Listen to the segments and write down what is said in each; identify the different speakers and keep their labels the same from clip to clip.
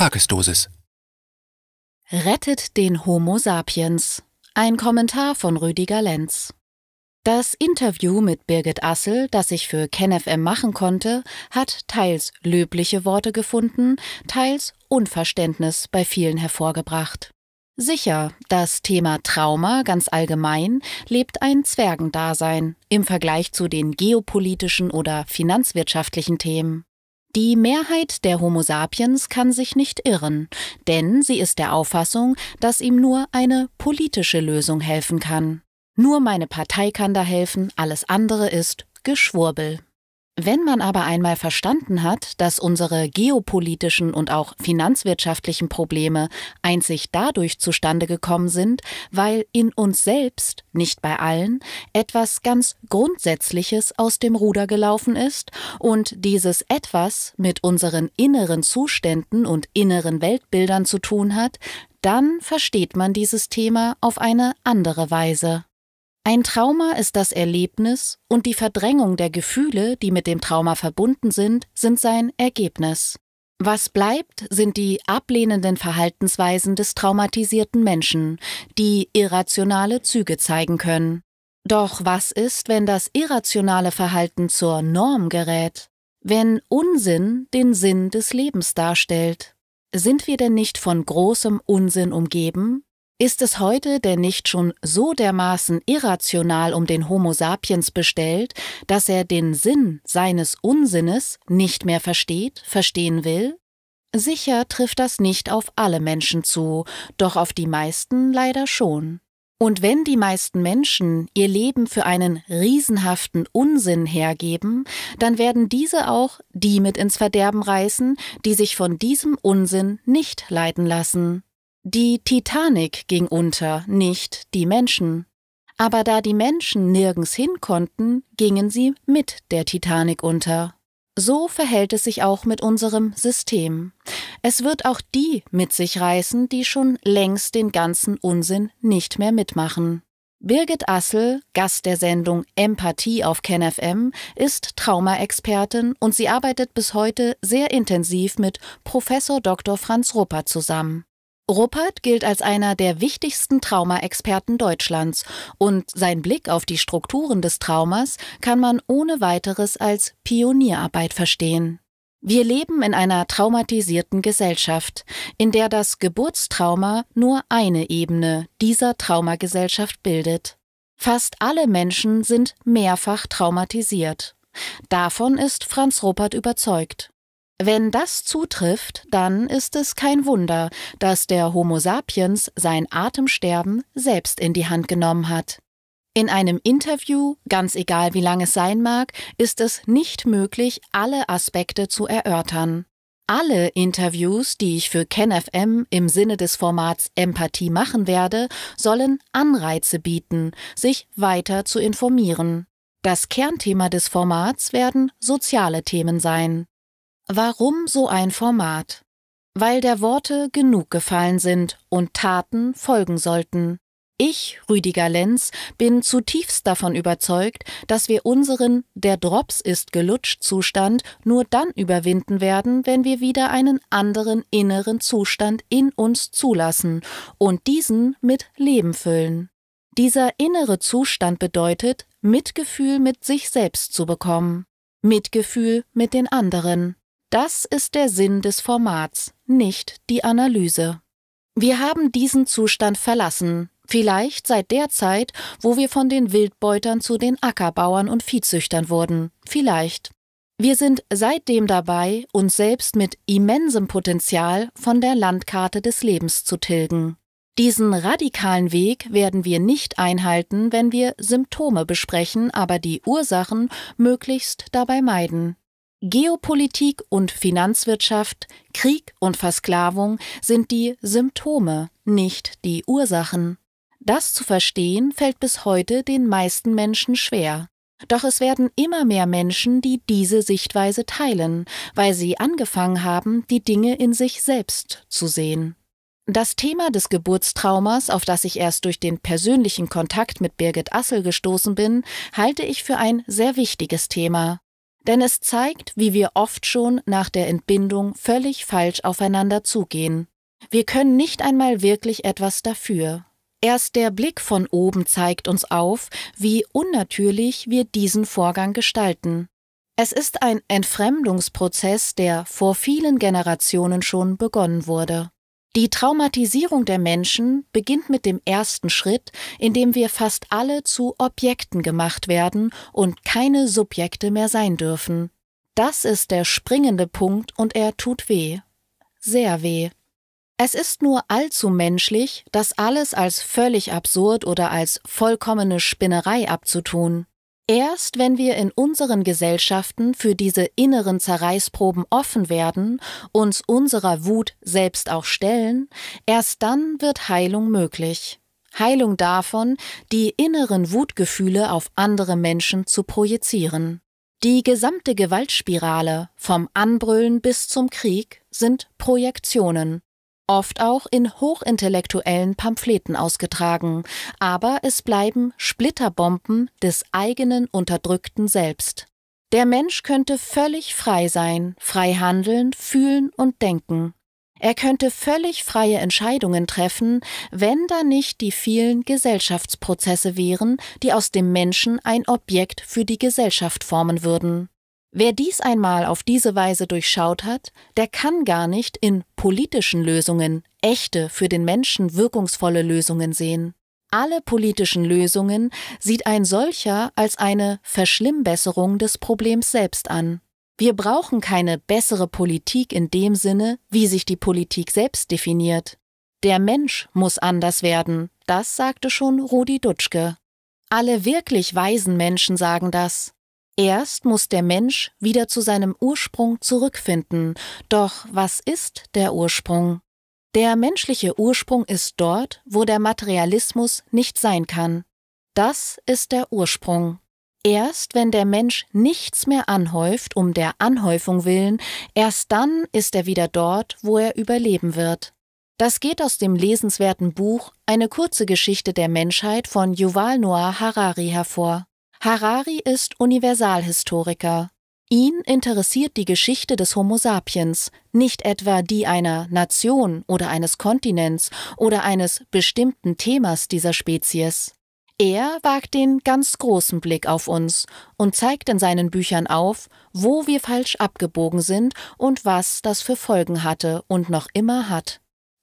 Speaker 1: Tagesdosis. Rettet den Homo sapiens. Ein Kommentar von Rüdiger Lenz. Das Interview mit Birgit Assel, das ich für KenFM machen konnte, hat teils löbliche Worte gefunden, teils Unverständnis bei vielen hervorgebracht. Sicher, das Thema Trauma ganz allgemein lebt ein Zwergendasein im Vergleich zu den geopolitischen oder finanzwirtschaftlichen Themen. Die Mehrheit der Homo sapiens kann sich nicht irren, denn sie ist der Auffassung, dass ihm nur eine politische Lösung helfen kann. Nur meine Partei kann da helfen, alles andere ist Geschwurbel. Wenn man aber einmal verstanden hat, dass unsere geopolitischen und auch finanzwirtschaftlichen Probleme einzig dadurch zustande gekommen sind, weil in uns selbst, nicht bei allen, etwas ganz Grundsätzliches aus dem Ruder gelaufen ist und dieses etwas mit unseren inneren Zuständen und inneren Weltbildern zu tun hat, dann versteht man dieses Thema auf eine andere Weise. Ein Trauma ist das Erlebnis und die Verdrängung der Gefühle, die mit dem Trauma verbunden sind, sind sein Ergebnis. Was bleibt, sind die ablehnenden Verhaltensweisen des traumatisierten Menschen, die irrationale Züge zeigen können. Doch was ist, wenn das irrationale Verhalten zur Norm gerät? Wenn Unsinn den Sinn des Lebens darstellt? Sind wir denn nicht von großem Unsinn umgeben? Ist es heute denn nicht schon so dermaßen irrational um den Homo sapiens bestellt, dass er den Sinn seines Unsinnes nicht mehr versteht, verstehen will? Sicher trifft das nicht auf alle Menschen zu, doch auf die meisten leider schon. Und wenn die meisten Menschen ihr Leben für einen riesenhaften Unsinn hergeben, dann werden diese auch die mit ins Verderben reißen, die sich von diesem Unsinn nicht leiden lassen. Die Titanic ging unter, nicht die Menschen. Aber da die Menschen nirgends hin konnten, gingen sie mit der Titanic unter. So verhält es sich auch mit unserem System. Es wird auch die mit sich reißen, die schon längst den ganzen Unsinn nicht mehr mitmachen. Birgit Assel, Gast der Sendung Empathie auf KenFM, ist Traumaexpertin und sie arbeitet bis heute sehr intensiv mit Professor Dr. Franz Rupper zusammen. Ruppert gilt als einer der wichtigsten Traumaexperten Deutschlands und sein Blick auf die Strukturen des Traumas kann man ohne weiteres als Pionierarbeit verstehen. Wir leben in einer traumatisierten Gesellschaft, in der das Geburtstrauma nur eine Ebene dieser Traumagesellschaft bildet. Fast alle Menschen sind mehrfach traumatisiert. Davon ist Franz Ruppert überzeugt. Wenn das zutrifft, dann ist es kein Wunder, dass der Homo sapiens sein Atemsterben selbst in die Hand genommen hat. In einem Interview, ganz egal wie lang es sein mag, ist es nicht möglich, alle Aspekte zu erörtern. Alle Interviews, die ich für KenFM im Sinne des Formats Empathie machen werde, sollen Anreize bieten, sich weiter zu informieren. Das Kernthema des Formats werden soziale Themen sein. Warum so ein Format? Weil der Worte genug gefallen sind und Taten folgen sollten. Ich, Rüdiger Lenz, bin zutiefst davon überzeugt, dass wir unseren Der Drops ist gelutscht Zustand nur dann überwinden werden, wenn wir wieder einen anderen inneren Zustand in uns zulassen und diesen mit Leben füllen. Dieser innere Zustand bedeutet, Mitgefühl mit sich selbst zu bekommen, Mitgefühl mit den anderen, das ist der Sinn des Formats, nicht die Analyse. Wir haben diesen Zustand verlassen, vielleicht seit der Zeit, wo wir von den Wildbeutern zu den Ackerbauern und Viehzüchtern wurden, vielleicht. Wir sind seitdem dabei, uns selbst mit immensem Potenzial von der Landkarte des Lebens zu tilgen. Diesen radikalen Weg werden wir nicht einhalten, wenn wir Symptome besprechen, aber die Ursachen möglichst dabei meiden. Geopolitik und Finanzwirtschaft, Krieg und Versklavung sind die Symptome, nicht die Ursachen. Das zu verstehen fällt bis heute den meisten Menschen schwer. Doch es werden immer mehr Menschen, die diese Sichtweise teilen, weil sie angefangen haben, die Dinge in sich selbst zu sehen. Das Thema des Geburtstraumas, auf das ich erst durch den persönlichen Kontakt mit Birgit Assel gestoßen bin, halte ich für ein sehr wichtiges Thema denn es zeigt, wie wir oft schon nach der Entbindung völlig falsch aufeinander zugehen. Wir können nicht einmal wirklich etwas dafür. Erst der Blick von oben zeigt uns auf, wie unnatürlich wir diesen Vorgang gestalten. Es ist ein Entfremdungsprozess, der vor vielen Generationen schon begonnen wurde. Die Traumatisierung der Menschen beginnt mit dem ersten Schritt, in dem wir fast alle zu Objekten gemacht werden und keine Subjekte mehr sein dürfen. Das ist der springende Punkt und er tut weh. Sehr weh. Es ist nur allzu menschlich, das alles als völlig absurd oder als vollkommene Spinnerei abzutun. Erst wenn wir in unseren Gesellschaften für diese inneren Zerreißproben offen werden, uns unserer Wut selbst auch stellen, erst dann wird Heilung möglich. Heilung davon, die inneren Wutgefühle auf andere Menschen zu projizieren. Die gesamte Gewaltspirale, vom Anbrüllen bis zum Krieg, sind Projektionen, oft auch in hochintellektuellen Pamphleten ausgetragen, aber es bleiben Splitterbomben des eigenen Unterdrückten selbst. Der Mensch könnte völlig frei sein, frei handeln, fühlen und denken. Er könnte völlig freie Entscheidungen treffen, wenn da nicht die vielen Gesellschaftsprozesse wären, die aus dem Menschen ein Objekt für die Gesellschaft formen würden. Wer dies einmal auf diese Weise durchschaut hat, der kann gar nicht in politischen Lösungen echte, für den Menschen wirkungsvolle Lösungen sehen. Alle politischen Lösungen sieht ein solcher als eine Verschlimmbesserung des Problems selbst an. Wir brauchen keine bessere Politik in dem Sinne, wie sich die Politik selbst definiert. Der Mensch muss anders werden, das sagte schon Rudi Dutschke. Alle wirklich weisen Menschen sagen das. Erst muss der Mensch wieder zu seinem Ursprung zurückfinden. Doch was ist der Ursprung? Der menschliche Ursprung ist dort, wo der Materialismus nicht sein kann. Das ist der Ursprung. Erst wenn der Mensch nichts mehr anhäuft um der Anhäufung willen, erst dann ist er wieder dort, wo er überleben wird. Das geht aus dem lesenswerten Buch Eine kurze Geschichte der Menschheit von Yuval Noah Harari hervor. Harari ist Universalhistoriker. Ihn interessiert die Geschichte des Homo sapiens, nicht etwa die einer Nation oder eines Kontinents oder eines bestimmten Themas dieser Spezies. Er wagt den ganz großen Blick auf uns und zeigt in seinen Büchern auf, wo wir falsch abgebogen sind und was das für Folgen hatte und noch immer hat.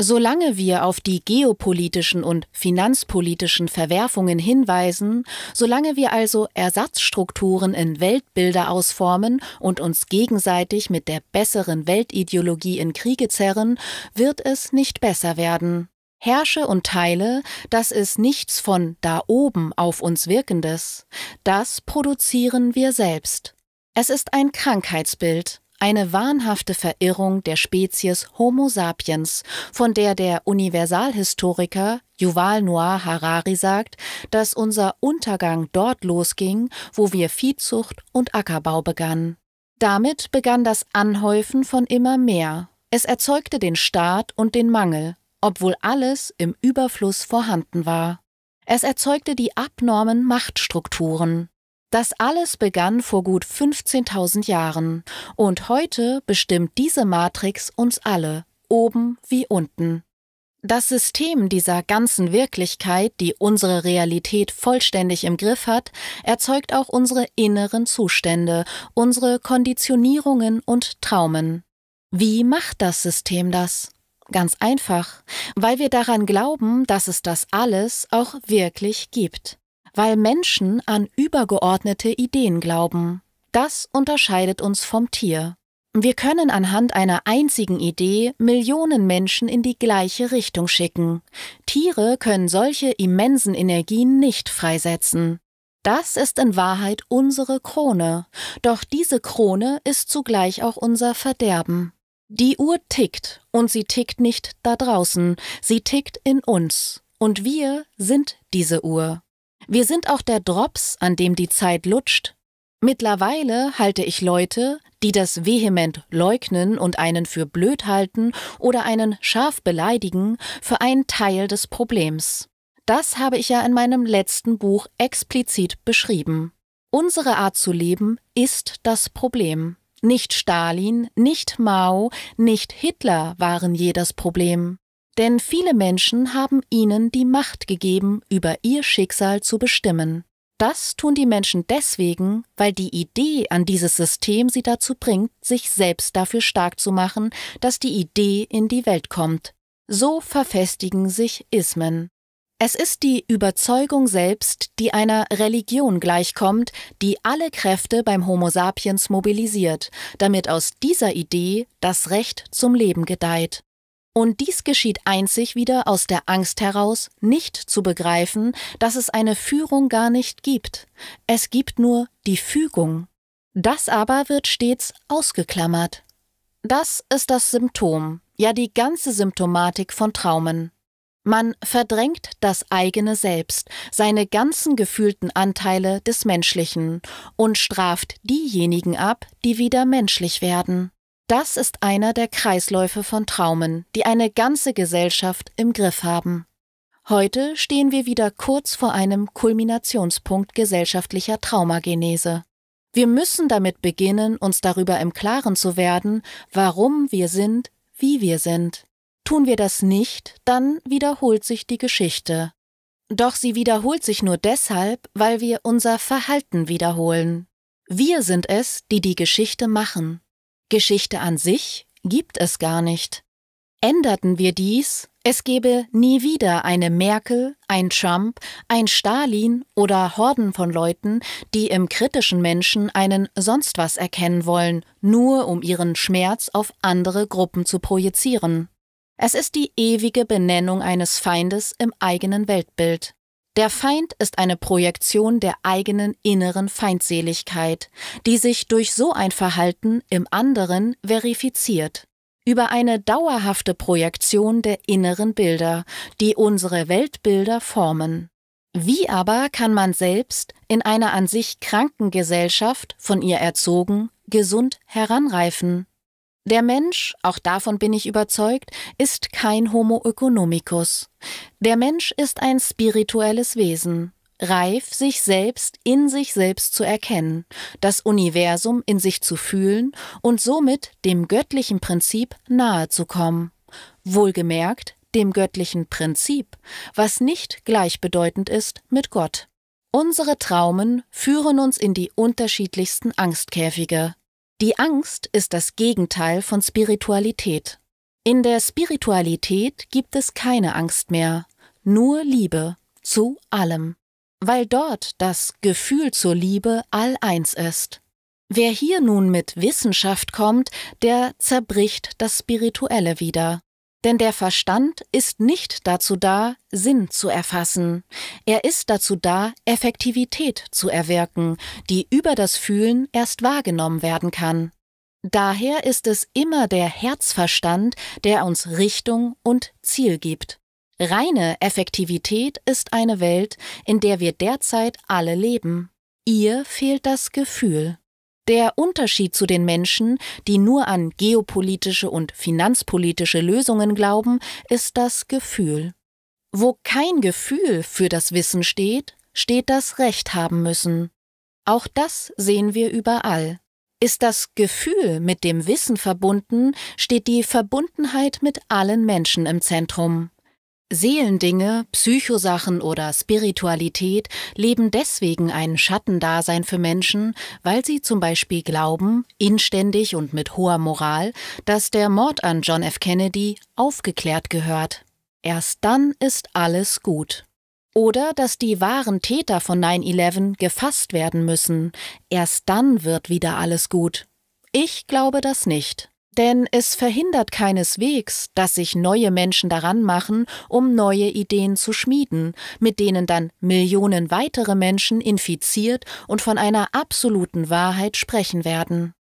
Speaker 1: Solange wir auf die geopolitischen und finanzpolitischen Verwerfungen hinweisen, solange wir also Ersatzstrukturen in Weltbilder ausformen und uns gegenseitig mit der besseren Weltideologie in Kriege zerren, wird es nicht besser werden. Herrsche und teile, das ist nichts von da oben auf uns wirkendes, das produzieren wir selbst. Es ist ein Krankheitsbild, eine wahnhafte Verirrung der Spezies Homo sapiens, von der der Universalhistoriker Yuval Noah Harari sagt, dass unser Untergang dort losging, wo wir Viehzucht und Ackerbau begannen. Damit begann das Anhäufen von immer mehr. Es erzeugte den Staat und den Mangel, obwohl alles im Überfluss vorhanden war. Es erzeugte die abnormen Machtstrukturen. Das alles begann vor gut 15.000 Jahren und heute bestimmt diese Matrix uns alle, oben wie unten. Das System dieser ganzen Wirklichkeit, die unsere Realität vollständig im Griff hat, erzeugt auch unsere inneren Zustände, unsere Konditionierungen und Traumen. Wie macht das System das? Ganz einfach, weil wir daran glauben, dass es das alles auch wirklich gibt weil Menschen an übergeordnete Ideen glauben. Das unterscheidet uns vom Tier. Wir können anhand einer einzigen Idee Millionen Menschen in die gleiche Richtung schicken. Tiere können solche immensen Energien nicht freisetzen. Das ist in Wahrheit unsere Krone, doch diese Krone ist zugleich auch unser Verderben. Die Uhr tickt, und sie tickt nicht da draußen, sie tickt in uns, und wir sind diese Uhr. Wir sind auch der Drops, an dem die Zeit lutscht. Mittlerweile halte ich Leute, die das vehement leugnen und einen für blöd halten oder einen scharf beleidigen, für einen Teil des Problems. Das habe ich ja in meinem letzten Buch explizit beschrieben. Unsere Art zu leben ist das Problem. Nicht Stalin, nicht Mao, nicht Hitler waren je das Problem denn viele Menschen haben ihnen die Macht gegeben, über ihr Schicksal zu bestimmen. Das tun die Menschen deswegen, weil die Idee an dieses System sie dazu bringt, sich selbst dafür stark zu machen, dass die Idee in die Welt kommt. So verfestigen sich Ismen. Es ist die Überzeugung selbst, die einer Religion gleichkommt, die alle Kräfte beim Homo sapiens mobilisiert, damit aus dieser Idee das Recht zum Leben gedeiht. Und dies geschieht einzig wieder aus der Angst heraus, nicht zu begreifen, dass es eine Führung gar nicht gibt. Es gibt nur die Fügung. Das aber wird stets ausgeklammert. Das ist das Symptom, ja die ganze Symptomatik von Traumen. Man verdrängt das eigene Selbst, seine ganzen gefühlten Anteile des Menschlichen und straft diejenigen ab, die wieder menschlich werden. Das ist einer der Kreisläufe von Traumen, die eine ganze Gesellschaft im Griff haben. Heute stehen wir wieder kurz vor einem Kulminationspunkt gesellschaftlicher Traumagenese. Wir müssen damit beginnen, uns darüber im Klaren zu werden, warum wir sind, wie wir sind. Tun wir das nicht, dann wiederholt sich die Geschichte. Doch sie wiederholt sich nur deshalb, weil wir unser Verhalten wiederholen. Wir sind es, die die Geschichte machen. Geschichte an sich gibt es gar nicht. Änderten wir dies, es gäbe nie wieder eine Merkel, ein Trump, ein Stalin oder Horden von Leuten, die im kritischen Menschen einen sonst was erkennen wollen, nur um ihren Schmerz auf andere Gruppen zu projizieren. Es ist die ewige Benennung eines Feindes im eigenen Weltbild. Der Feind ist eine Projektion der eigenen inneren Feindseligkeit, die sich durch so ein Verhalten im anderen verifiziert. Über eine dauerhafte Projektion der inneren Bilder, die unsere Weltbilder formen. Wie aber kann man selbst in einer an sich kranken Gesellschaft von ihr erzogen gesund heranreifen? Der Mensch, auch davon bin ich überzeugt, ist kein Homo economicus. Der Mensch ist ein spirituelles Wesen, reif, sich selbst in sich selbst zu erkennen, das Universum in sich zu fühlen und somit dem göttlichen Prinzip nahezukommen. Wohlgemerkt, dem göttlichen Prinzip, was nicht gleichbedeutend ist mit Gott. Unsere Traumen führen uns in die unterschiedlichsten Angstkäfige. Die Angst ist das Gegenteil von Spiritualität. In der Spiritualität gibt es keine Angst mehr, nur Liebe zu allem, weil dort das Gefühl zur Liebe all eins ist. Wer hier nun mit Wissenschaft kommt, der zerbricht das Spirituelle wieder. Denn der Verstand ist nicht dazu da, Sinn zu erfassen. Er ist dazu da, Effektivität zu erwirken, die über das Fühlen erst wahrgenommen werden kann. Daher ist es immer der Herzverstand, der uns Richtung und Ziel gibt. Reine Effektivität ist eine Welt, in der wir derzeit alle leben. Ihr fehlt das Gefühl. Der Unterschied zu den Menschen, die nur an geopolitische und finanzpolitische Lösungen glauben, ist das Gefühl. Wo kein Gefühl für das Wissen steht, steht das Recht haben müssen. Auch das sehen wir überall. Ist das Gefühl mit dem Wissen verbunden, steht die Verbundenheit mit allen Menschen im Zentrum. Seelendinge, Psychosachen oder Spiritualität leben deswegen ein Schattendasein für Menschen, weil sie zum Beispiel glauben, inständig und mit hoher Moral, dass der Mord an John F. Kennedy aufgeklärt gehört. Erst dann ist alles gut. Oder dass die wahren Täter von 9-11 gefasst werden müssen. Erst dann wird wieder alles gut. Ich glaube das nicht. Denn es verhindert keineswegs, dass sich neue Menschen daran machen, um neue Ideen zu schmieden, mit denen dann Millionen weitere Menschen infiziert und von einer absoluten Wahrheit sprechen werden.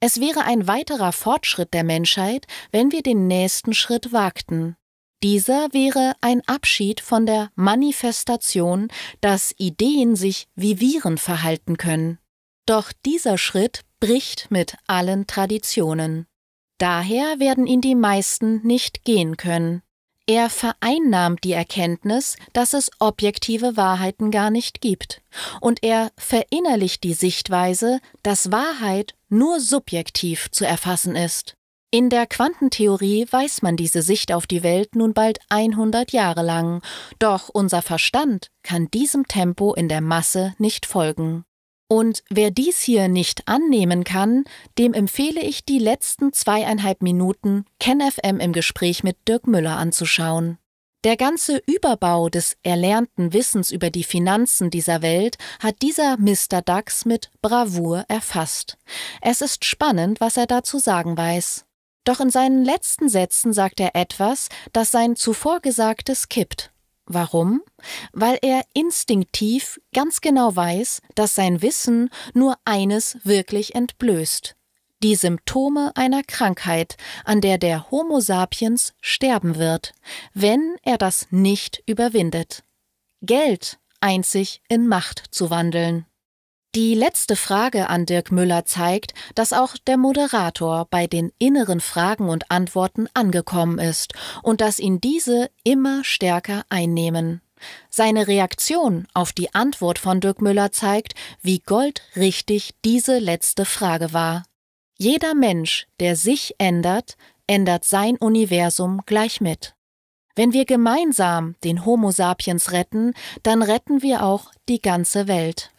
Speaker 1: Es wäre ein weiterer Fortschritt der Menschheit, wenn wir den nächsten Schritt wagten. Dieser wäre ein Abschied von der Manifestation, dass Ideen sich wie Viren verhalten können. Doch dieser Schritt bricht mit allen Traditionen. Daher werden ihn die meisten nicht gehen können. Er vereinnahmt die Erkenntnis, dass es objektive Wahrheiten gar nicht gibt. Und er verinnerlicht die Sichtweise, dass Wahrheit nur subjektiv zu erfassen ist. In der Quantentheorie weiß man diese Sicht auf die Welt nun bald 100 Jahre lang, doch unser Verstand kann diesem Tempo in der Masse nicht folgen. Und wer dies hier nicht annehmen kann, dem empfehle ich, die letzten zweieinhalb Minuten KenFM im Gespräch mit Dirk Müller anzuschauen. Der ganze Überbau des erlernten Wissens über die Finanzen dieser Welt hat dieser Mr. Dax mit Bravour erfasst. Es ist spannend, was er dazu sagen weiß. Doch in seinen letzten Sätzen sagt er etwas, das sein zuvor Gesagtes kippt. Warum? Weil er instinktiv ganz genau weiß, dass sein Wissen nur eines wirklich entblößt. Die Symptome einer Krankheit, an der der Homo sapiens sterben wird, wenn er das nicht überwindet. Geld einzig in Macht zu wandeln. Die letzte Frage an Dirk Müller zeigt, dass auch der Moderator bei den inneren Fragen und Antworten angekommen ist und dass ihn diese immer stärker einnehmen. Seine Reaktion auf die Antwort von Dirk Müller zeigt, wie goldrichtig diese letzte Frage war. Jeder Mensch, der sich ändert, ändert sein Universum gleich mit. Wenn wir gemeinsam den Homo sapiens retten, dann retten wir auch die ganze Welt.